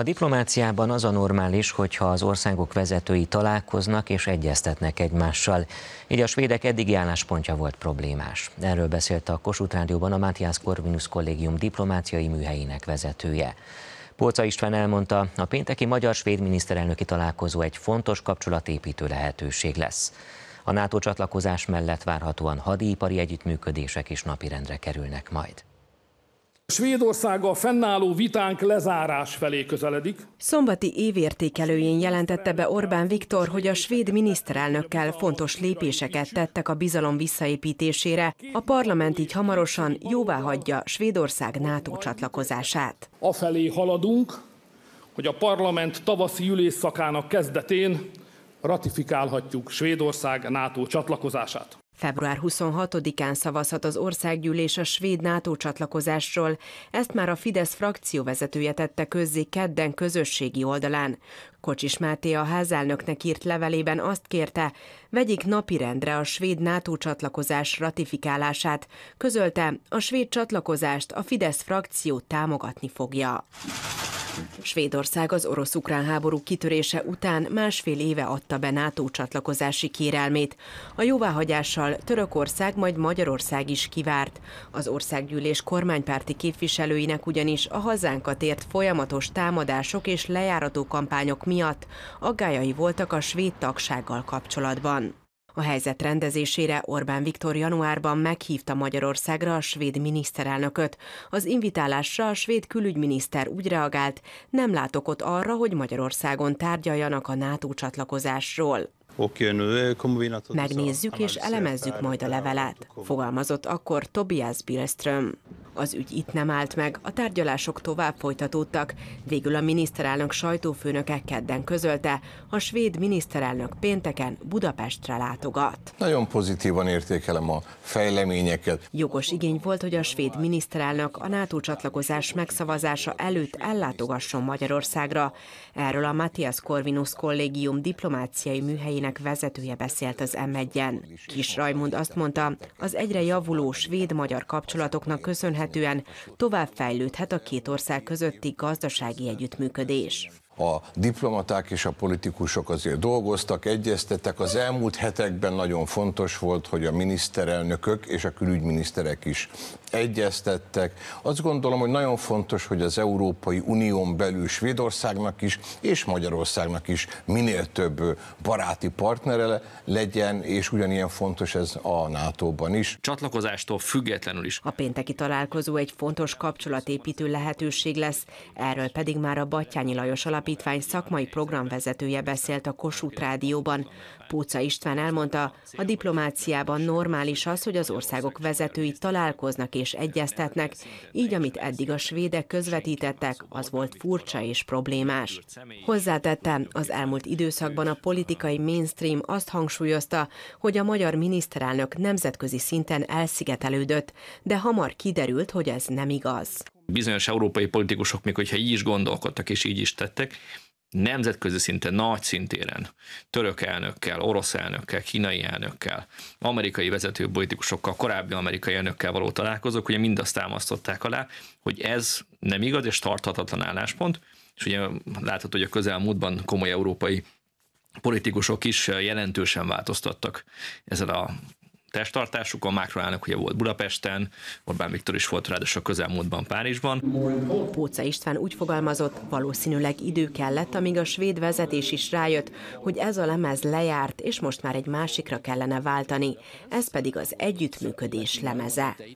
A diplomáciában az a normális, hogyha az országok vezetői találkoznak és egyeztetnek egymással. Így a svédek eddigi álláspontja volt problémás. Erről beszélt a Kossuth Rádióban a Matthias Korvinusz Kollégium diplomáciai műhelyének vezetője. Póca István elmondta, a pénteki magyar-svéd miniszterelnöki találkozó egy fontos kapcsolatépítő lehetőség lesz. A NATO csatlakozás mellett várhatóan hadipari együttműködések is napirendre kerülnek majd. Svédországgal fennálló vitánk lezárás felé közeledik. Szombati évértékelőjén jelentette be Orbán Viktor, hogy a svéd miniszterelnökkel fontos lépéseket tettek a bizalom visszaépítésére. A parlament így hamarosan jóvá hagyja Svédország NATO csatlakozását. Afelé haladunk, hogy a parlament tavaszi ülésszakának kezdetén ratifikálhatjuk Svédország NATO csatlakozását. Február 26-án szavazhat az országgyűlés a svéd NATO csatlakozásról, ezt már a Fidesz frakció vezetője tette közzé kedden közösségi oldalán. Kocsis Máté a házelnöknek írt levelében azt kérte, vegyék napirendre a svéd NATO csatlakozás ratifikálását, közölte, a svéd csatlakozást a Fidesz frakció támogatni fogja. Svédország az orosz-ukrán háború kitörése után másfél éve adta be NATO csatlakozási kérelmét. A jóváhagyással Törökország, majd Magyarország is kivárt. Az országgyűlés kormánypárti képviselőinek ugyanis a hazánkat ért folyamatos támadások és lejárató kampányok miatt aggájai voltak a svéd tagsággal kapcsolatban. A helyzet rendezésére Orbán Viktor januárban meghívta Magyarországra a svéd miniszterelnököt. Az invitálásra a svéd külügyminiszter úgy reagált, nem látok ott arra, hogy Magyarországon tárgyaljanak a NATO csatlakozásról. Megnézzük és elemezzük majd a levelet, fogalmazott akkor Tobias Billström. Az ügy itt nem állt meg, a tárgyalások tovább folytatódtak. Végül a miniszterelnök sajtófőnöke kedden közölte, a svéd miniszterelnök pénteken Budapestre látogat. Nagyon pozitívan értékelem a fejleményeket. Jogos igény volt, hogy a svéd miniszterelnök a NATO csatlakozás megszavazása előtt ellátogasson Magyarországra. Erről a Matthias Corvinus kollégium diplomáciai műhelyének vezetője beszélt az M1-en. Kis Rajmund azt mondta, az egyre javuló svéd-magyar kapcsolatoknak köszönhető, köszönhetően tovább fejlődhet a két ország közötti gazdasági együttműködés a diplomaták és a politikusok azért dolgoztak, egyeztettek. Az elmúlt hetekben nagyon fontos volt, hogy a miniszterelnökök és a külügyminiszterek is egyeztettek. Azt gondolom, hogy nagyon fontos, hogy az Európai Unión belül Svédországnak is és Magyarországnak is minél több baráti partnere legyen, és ugyanilyen fontos ez a NATO-ban is. Csatlakozástól függetlenül is. A pénteki találkozó egy fontos kapcsolatépítő lehetőség lesz, erről pedig már a Battyányi Lajos alapítása Alapítvány szakmai programvezetője beszélt a Kossuth Rádióban. Póca István elmondta, a diplomáciában normális az, hogy az országok vezetői találkoznak és egyeztetnek, így amit eddig a svédek közvetítettek, az volt furcsa és problémás. Hozzátette, az elmúlt időszakban a politikai mainstream azt hangsúlyozta, hogy a magyar miniszterelnök nemzetközi szinten elszigetelődött, de hamar kiderült, hogy ez nem igaz bizonyos európai politikusok, még hogyha így is gondolkodtak és így is tettek, nemzetközi szinten, nagy szintéren, török elnökkel, orosz elnökkel, kínai elnökkel, amerikai vezető politikusokkal, korábbi amerikai elnökkel való találkozók, ugye azt támasztották alá, hogy ez nem igaz és tarthatatlan álláspont, és ugye látható, hogy a közelmúltban komoly európai politikusok is jelentősen változtattak ezzel a testtartásukon. Macron elnök ugye volt Budapesten, Orbán Viktor is volt ráadásul a közelmúltban Párizsban. Póca István úgy fogalmazott, valószínűleg idő kellett, amíg a svéd vezetés is rájött, hogy ez a lemez lejárt, és most már egy másikra kellene váltani. Ez pedig az együttműködés lemeze.